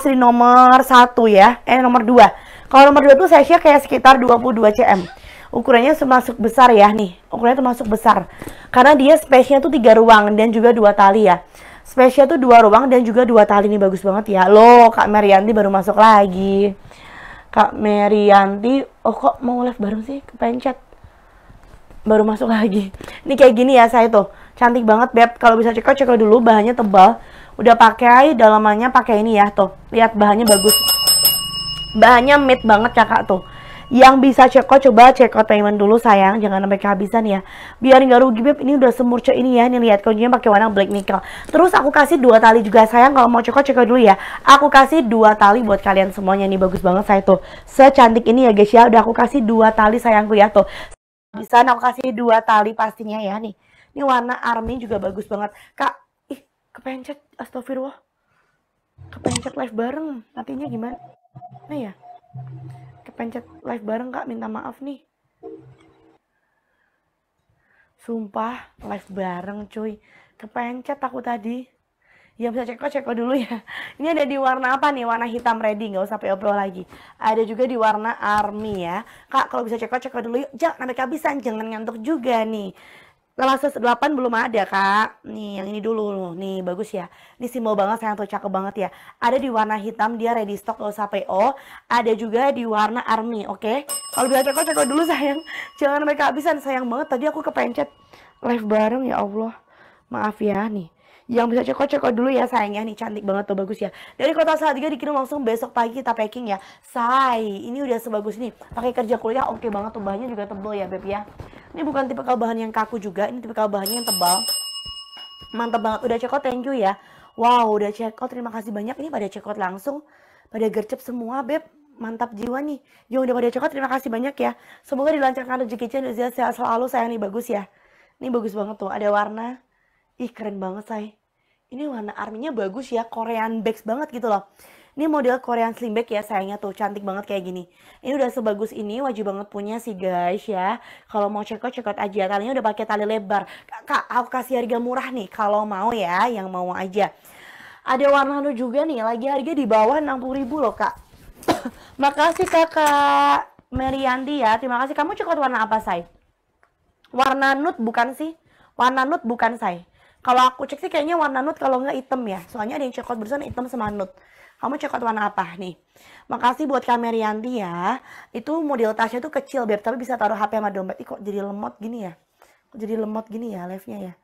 pasti di nomor satu ya, eh nomor dua. Kalau nomor dua tuh size-nya kayak sekitar 22 cm. Ukurannya termasuk besar ya nih, ukurannya termasuk besar. Karena dia space tuh tiga ruang dan juga dua tali ya. space tuh dua ruang dan juga dua tali nih bagus banget ya. Loh, Kak Merianti baru masuk lagi. Kak Merianti, oh kok mau live bareng sih? Kepencet. Baru masuk lagi. Ini kayak gini ya saya tuh. Cantik banget beb. Kalau bisa ceko ceko dulu bahannya tebal. Udah pakai dalamannya pakai ini ya tuh. Lihat bahannya bagus. Bahannya mid banget kakak tuh. Yang bisa ceko coba ceko payment dulu sayang, jangan sampai kehabisan ya. Biar nggak rugi beb, ini udah semurce ini ya. Nih lihat kuncinya pakai warna black nickel. Terus aku kasih dua tali juga sayang kalau mau ceko ceko dulu ya. Aku kasih dua tali buat kalian semuanya nih bagus banget saya tuh. Secantik ini ya guys ya. Udah aku kasih dua tali sayangku ya tuh. Bisa aku kasih dua tali pastinya ya nih. Ini warna army juga bagus banget. Kak, ih, kepencet. Astagfirullah. Kepencet live bareng. Nantinya gimana? Nah ya. Kepencet live bareng, Kak. Minta maaf nih. Sumpah, live bareng cuy. Kepencet aku tadi. Ya bisa ceko ceko dulu ya. Ini ada di warna apa nih? Warna hitam ready, nggak usah PO PO lagi. Ada juga di warna army ya. Kak kalau bisa ceko ceko dulu yuk. Jangan sampai kehabisan, jangan ngantuk juga nih. Velasquez 8 belum ada kak nih yang ini dulu nih bagus ya ini simbol banget sayang tuh cakep banget ya ada di warna hitam dia ready stock gak usah PO ada juga di warna army oke okay? kalau bilang ceko cakep dulu sayang jangan mereka habisan sayang banget tadi aku kepencet live bareng ya Allah maaf ya nih yang bisa cekot cekot dulu ya sayangnya ya nih cantik banget tuh bagus ya dari kota Salatiga dikirim langsung besok pagi kita packing ya say ini udah sebagus ini pakai kerja kuliah oke okay banget tuh bahannya juga tebel ya beb ya ini bukan tipe tipikal bahan yang kaku juga ini tipe tipikal bahannya yang tebal mantap banget udah check thank you ya wow udah check terima kasih banyak ini pada check langsung pada gercep semua beb mantap jiwa nih yang udah pada check terima kasih banyak ya semoga dilancarkan rezeki dan sehat selalu sayang nih bagus ya ini bagus banget tuh ada warna ih keren banget say ini warna arminya bagus ya Korean bags banget gitu loh ini model Korean slim bag ya sayangnya tuh cantik banget kayak gini ini udah sebagus ini wajib banget punya sih guys ya kalau mau check out check out aja talinya udah pakai tali lebar kak aku kasih harga murah nih kalau mau ya yang mau aja ada warna lu juga nih lagi harga di bawah 60 ribu loh kak makasih kakak Merianti ya terima kasih kamu cekot warna apa say warna nude bukan sih warna nude bukan say kalau aku cek sih kayaknya warna nude kalau nggak hitam ya. Soalnya ada yang check out hitam sama nude. Kamu check warna apa nih? Makasih buat Kamerianti ya. Itu model tasnya tuh kecil beb, tapi bisa taruh HP sama dompet. Ih kok jadi lemot gini ya? Kok jadi lemot gini ya live-nya ya?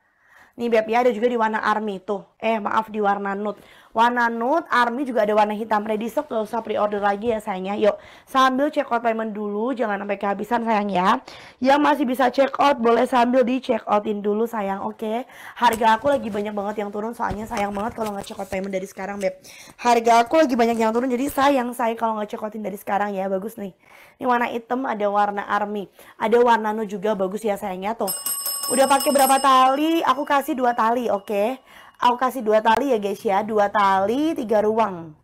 Nih Beb ya ada juga di warna army tuh. Eh maaf di warna nude. Warna nude, army juga ada warna hitam. Ready stock gak usah pre-order lagi ya sayangnya. Yuk sambil check out payment dulu. Jangan sampai kehabisan sayang ya. Yang masih bisa check out boleh sambil di check outin dulu sayang. Oke. Harga aku lagi banyak banget yang turun. Soalnya sayang banget kalau nggak check out payment dari sekarang Beb. Harga aku lagi banyak yang turun. Jadi sayang saya kalau nggak check outin dari sekarang ya. Bagus nih. Ini warna hitam ada warna army. Ada warna nude juga bagus ya sayangnya tuh. Udah pakai berapa tali? Aku kasih dua tali, oke. Okay? Aku kasih dua tali ya guys ya. Dua tali, tiga ruang.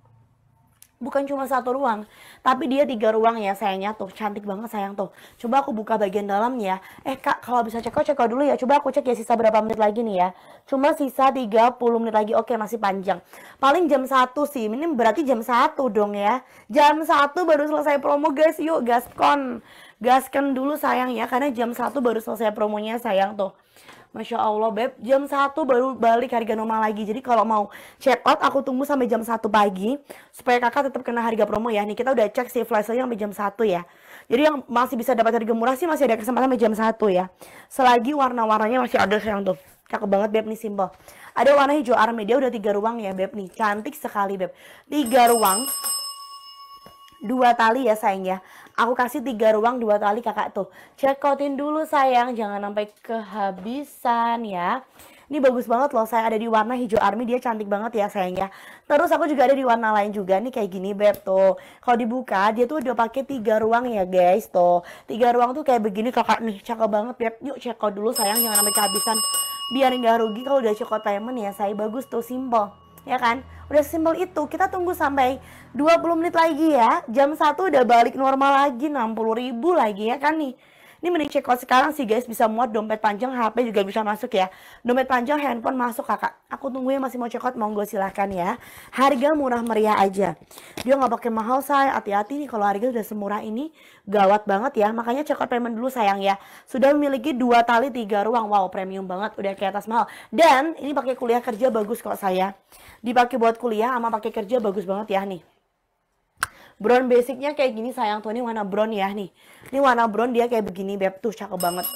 Bukan cuma satu ruang, tapi dia tiga ruang ya sayangnya tuh. Cantik banget sayang tuh. Coba aku buka bagian dalamnya. Eh kak, kalau bisa cek cek dulu ya. Coba aku cek ya sisa berapa menit lagi nih ya. Cuma sisa 30 menit lagi. Oke, masih panjang. Paling jam satu sih. Ini berarti jam satu dong ya. Jam satu baru selesai promo guys. Yuk gaskon gaskan dulu sayang ya karena jam 1 baru selesai promonya sayang tuh Masya Allah Beb, jam 1 baru balik harga normal lagi. Jadi kalau mau check out, aku tunggu sampai jam 1 pagi. Supaya kakak tetap kena harga promo ya. Nih kita udah cek sih flash sampai jam 1 ya. Jadi yang masih bisa dapat harga murah sih masih ada kesempatan sampai jam 1 ya. Selagi warna-warnanya masih ada sayang tuh. Cakep banget Beb nih simple. Ada warna hijau dia udah tiga ruang ya Beb nih. Cantik sekali Beb. Tiga ruang. Dua tali ya sayang ya. Aku kasih tiga ruang dua tali kakak tuh. Cekoutin dulu sayang, jangan sampai kehabisan ya. Ini bagus banget loh, saya ada di warna hijau army, dia cantik banget ya sayang ya. Terus aku juga ada di warna lain juga, nih kayak gini Beb tuh. Kalau dibuka, dia tuh udah pakai tiga ruang ya guys tuh. Tiga ruang tuh kayak begini kakak nih, cakep banget Beb. Yuk check out dulu sayang, jangan sampai kehabisan. Biar nggak rugi kalau udah check out payment ya, saya bagus tuh, simple ya kan? Udah simpel itu, kita tunggu sampai 20 menit lagi ya, jam 1 udah balik normal lagi, 60 ribu lagi ya kan nih. Ini mending check out sekarang sih guys, bisa muat dompet panjang, HP juga bisa masuk ya. Dompet panjang, handphone masuk kakak. Aku tunggu ya masih mau check out, monggo silahkan ya. Harga murah meriah aja. Dia nggak pakai mahal saya, hati-hati nih kalau harga sudah semurah ini gawat banget ya. Makanya check out payment dulu sayang ya. Sudah memiliki dua tali tiga ruang, wow premium banget, udah kayak atas mahal. Dan ini pakai kuliah kerja bagus kok saya. Dipakai buat kuliah sama pakai kerja bagus banget ya nih. Brown basicnya kayak gini sayang tuh. Ini warna brown ya nih. Ini warna brown dia kayak begini beb. Tuh cakep banget.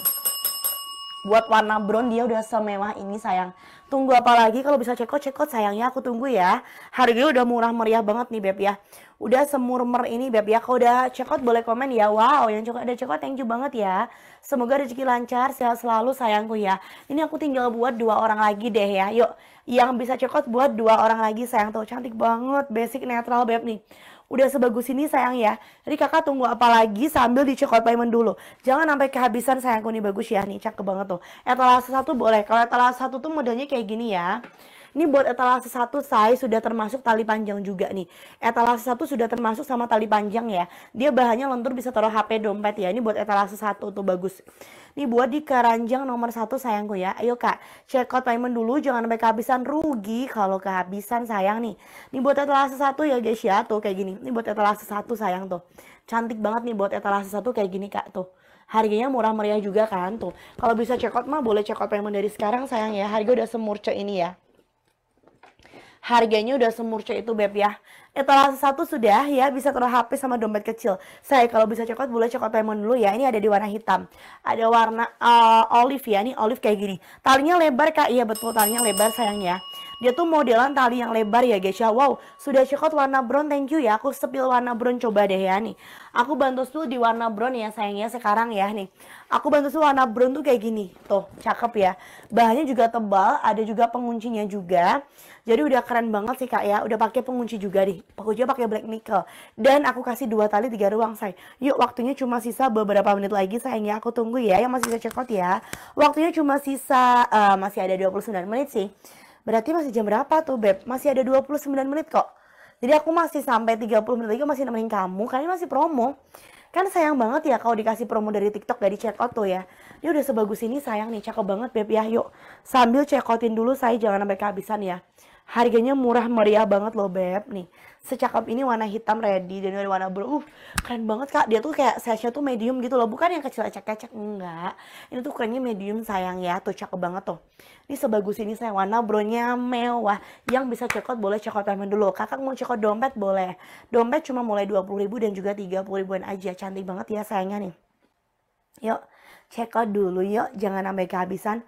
Buat warna brown dia udah semewah ini sayang. Tunggu apa lagi kalau bisa cekot cekot sayangnya aku tunggu ya. Harganya udah murah meriah banget nih beb ya. Udah semurmer ini beb ya. Kalau udah cekot boleh komen ya. Wow yang cekot ada cekot check thank you banget ya. Semoga rezeki lancar, sehat selalu sayangku ya. Ini aku tinggal buat dua orang lagi deh ya. Yuk, yang bisa cekot buat dua orang lagi sayang tuh. Cantik banget, basic netral beb nih udah sebagus ini sayang ya. Jadi kakak tunggu apa lagi sambil out payment dulu. Jangan sampai kehabisan sayangku ini bagus ya. Nih cakep banget tuh. Etalase satu boleh. Kalau etalase satu tuh modelnya kayak gini ya. Ini buat etalase satu saya sudah termasuk tali panjang juga nih. Etalase satu sudah termasuk sama tali panjang ya. Dia bahannya lentur bisa taruh HP dompet ya. Ini buat etalase satu tuh bagus. Ini buat di keranjang nomor satu sayangku ya. Ayo kak, check out payment dulu. Jangan sampai kehabisan rugi kalau kehabisan sayang nih. Ini buat etalase satu ya guys ya. Tuh kayak gini. Ini buat etalase satu sayang tuh. Cantik banget nih buat etalase satu kayak gini kak tuh harganya murah meriah juga kan tuh. Kalau bisa check out mah boleh check out payment dari sekarang sayang ya. Harga udah semurce ini ya. Harganya udah semurce itu Beb ya. Etalase satu sudah ya bisa taruh HP sama dompet kecil. Saya kalau bisa coklat boleh coklat lemon dulu ya. Ini ada di warna hitam. Ada warna uh, olive ya. Ini olive kayak gini. Talinya lebar Kak. Iya betul talinya lebar sayang ya. Dia tuh modelan tali yang lebar ya guys ya. Wow, sudah check out warna brown. Thank you ya. Aku sepil warna brown coba deh ya nih. Aku bantu tuh di warna brown ya sayangnya sekarang ya nih. Aku bantu tuh warna brown tuh kayak gini. Tuh, cakep ya. Bahannya juga tebal, ada juga penguncinya juga. Jadi udah keren banget sih Kak ya. Udah pakai pengunci juga nih. Pokoknya pakai black nickel. Dan aku kasih dua tali tiga ruang say. Yuk, waktunya cuma sisa beberapa menit lagi sayangnya. Aku tunggu ya yang masih bisa check out ya. Waktunya cuma sisa uh, masih ada 29 menit sih. Berarti masih jam berapa tuh Beb? Masih ada 29 menit kok. Jadi aku masih sampai 30 menit lagi masih nemenin kamu karena masih promo. Kan sayang banget ya kalau dikasih promo dari TikTok dari check out tuh ya. Ini udah sebagus ini sayang nih, cakep banget Beb ya. Yuk sambil check outin dulu saya jangan sampai kehabisan ya harganya murah meriah banget loh beb nih secakap ini warna hitam ready dan ini warna blue uh keren banget kak dia tuh kayak size-nya tuh medium gitu loh bukan yang kecil ecek-ecek enggak ini tuh kerennya medium sayang ya tuh cakep banget tuh ini sebagus ini saya warna bronya mewah yang bisa cekot boleh cekot out payment dulu kakak mau cekot dompet boleh dompet cuma mulai 20 ribu dan juga 30 ribuan aja cantik banget ya sayangnya nih yuk cekot dulu yuk jangan sampai kehabisan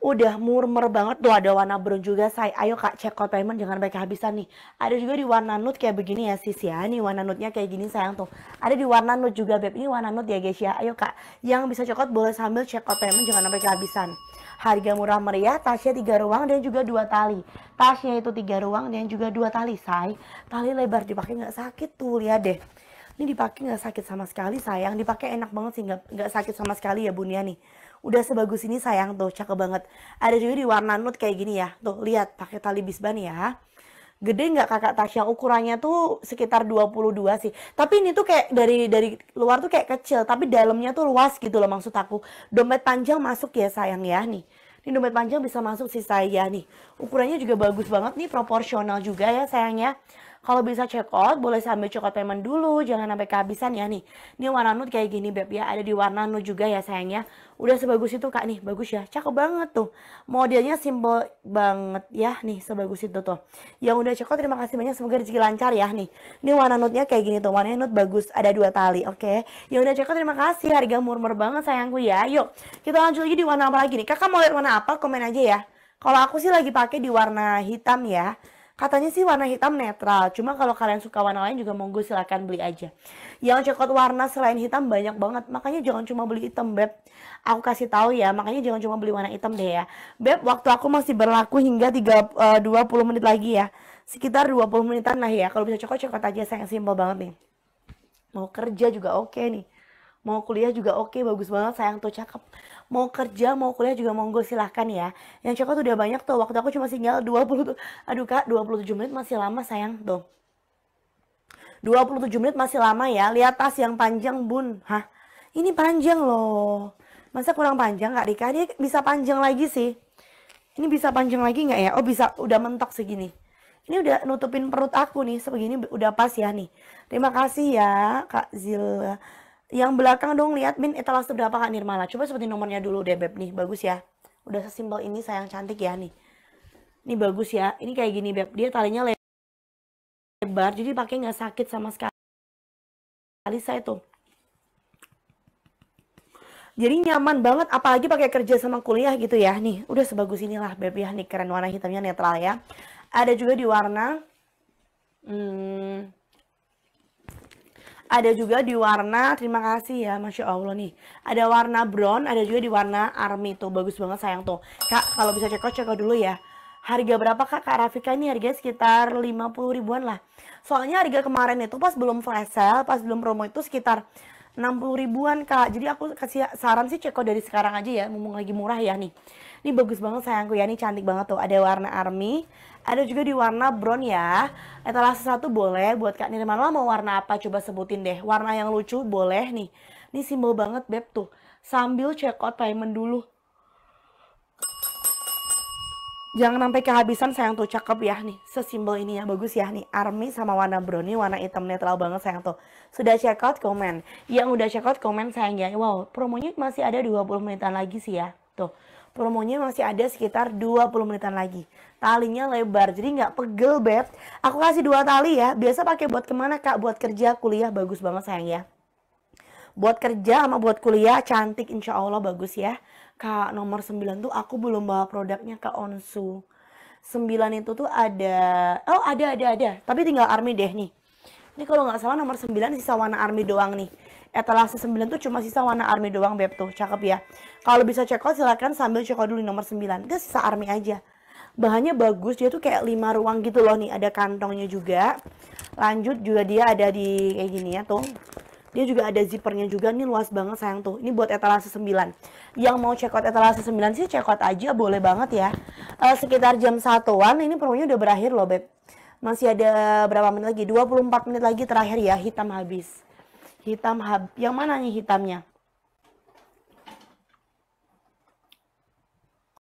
udah murmer banget tuh ada warna brown juga say ayo kak check out payment jangan sampai kehabisan nih ada juga di warna nude kayak begini ya sis ya nih warna nude-nya kayak gini sayang tuh ada di warna nude juga beb ini warna nude ya guys ya ayo kak yang bisa check boleh sambil check out payment jangan sampai kehabisan harga murah meriah tasnya tiga ruang dan juga dua tali tasnya itu tiga ruang dan juga dua tali say tali lebar dipakai nggak sakit tuh lihat deh ini dipakai nggak sakit sama sekali sayang dipakai enak banget sih nggak sakit sama sekali ya bun ya nih udah sebagus ini sayang tuh cakep banget ada juga di warna nude kayak gini ya tuh lihat pakai tali bisban ya gede nggak kakak Tasya ukurannya tuh sekitar 22 sih tapi ini tuh kayak dari dari luar tuh kayak kecil tapi dalamnya tuh luas gitu loh maksud aku dompet panjang masuk ya sayang ya nih ini dompet panjang bisa masuk sih saya ya, nih ukurannya juga bagus banget nih proporsional juga ya sayangnya kalau bisa check out, boleh sambil check out payment dulu, jangan sampai kehabisan ya nih. Ini warna nude kayak gini Beb ya, ada di warna nude juga ya sayangnya. Udah sebagus itu Kak nih, bagus ya, cakep banget tuh. Modelnya simple banget ya nih, sebagus itu tuh. Yang udah check out terima kasih banyak, semoga rezeki lancar ya nih. Ini warna nude-nya kayak gini tuh, warna nude bagus, ada dua tali, oke. Okay? Yang udah check out terima kasih, harga murmur banget sayangku ya. Yuk, kita lanjut lagi di warna apa lagi nih? Kakak mau lihat warna apa? Komen aja ya. Kalau aku sih lagi pakai di warna hitam ya. Katanya sih warna hitam netral, cuma kalau kalian suka warna lain juga monggo silahkan beli aja. Yang coklat warna selain hitam banyak banget, makanya jangan cuma beli hitam Beb. Aku kasih tahu ya, makanya jangan cuma beli warna hitam deh ya. Beb, waktu aku masih berlaku hingga 3, 20 eh, menit lagi ya. Sekitar 20 menitan lah ya, kalau bisa coklat-coklat aja, sayang simpel banget nih. Mau kerja juga oke okay nih. Mau kuliah juga oke, okay, bagus banget, sayang tuh cakep mau kerja mau kuliah juga monggo silahkan ya yang coklat udah banyak tuh waktu aku cuma tinggal 20 aduh kak 27 menit masih lama sayang tuh 27 menit masih lama ya lihat tas yang panjang bun hah ini panjang loh masa kurang panjang kak Rika dia bisa panjang lagi sih ini bisa panjang lagi nggak ya oh bisa udah mentok segini ini udah nutupin perut aku nih sebegini udah pas ya nih terima kasih ya kak Zil yang belakang dong lihat Min etalase berapa Kak Nirmala. Coba seperti nomornya dulu deh Beb nih, bagus ya. Udah sesimpel ini sayang cantik ya nih. Ini bagus ya. Ini kayak gini Beb. Dia talinya lebar jadi pakai nggak sakit sama sekali. Saya tuh. Jadi nyaman banget apalagi pakai kerja sama kuliah gitu ya. Nih, udah sebagus inilah Beb ya. Nih keren warna hitamnya netral ya. Ada juga di warna hmm, ada juga di warna, terima kasih ya, Masya Allah nih. Ada warna brown, ada juga di warna army tuh. Bagus banget sayang tuh. Kak, kalau bisa ceko, ceko dulu ya. Harga berapa kak? Kak Rafika ini harganya sekitar 50 ribuan lah. Soalnya harga kemarin itu pas belum flash sale, pas belum promo itu sekitar 60 ribuan kak jadi aku kasih saran sih ceko dari sekarang aja ya mumpung lagi murah ya nih ini bagus banget sayangku ya ini cantik banget tuh ada warna army ada juga di warna brown ya etalase satu boleh buat kak lah mau warna apa coba sebutin deh warna yang lucu boleh nih ini simbol banget beb tuh sambil check out payment dulu Jangan sampai kehabisan sayang tuh cakep ya nih. Sesimpel ini ya bagus ya nih. Army sama warna brownie warna hitam netral banget sayang tuh. Sudah check out komen. Yang udah check out komen sayang ya. Wow, promonya masih ada 20 menitan lagi sih ya. Tuh. Promonya masih ada sekitar 20 menitan lagi. Talinya lebar, jadi nggak pegel, Beb. Aku kasih dua tali ya. Biasa pakai buat kemana, Kak? Buat kerja, kuliah, bagus banget sayang ya. Buat kerja sama buat kuliah, cantik insya Allah bagus ya Kak nomor 9 tuh aku belum bawa produknya ke Onsu. 9 itu tuh ada oh ada ada ada tapi tinggal Army deh nih. Ini kalau nggak salah nomor 9 sisa warna Army doang nih. Etalase 9 tuh cuma sisa warna Army doang Beb tuh. Cakep ya. Kalau bisa check out silahkan sambil check out dulu nomor 9. Itu sisa Army aja. Bahannya bagus, dia tuh kayak lima ruang gitu loh nih, ada kantongnya juga. Lanjut juga dia ada di kayak gini ya tuh. Dia juga ada zippernya juga Ini luas banget sayang tuh. Ini buat etalase 9. Yang mau check out etalase 9 sih check out aja boleh banget ya. Uh, sekitar jam satuan ini promonya udah berakhir loh Beb. Masih ada berapa menit lagi? 24 menit lagi terakhir ya hitam habis. Hitam hab yang mana nih hitamnya?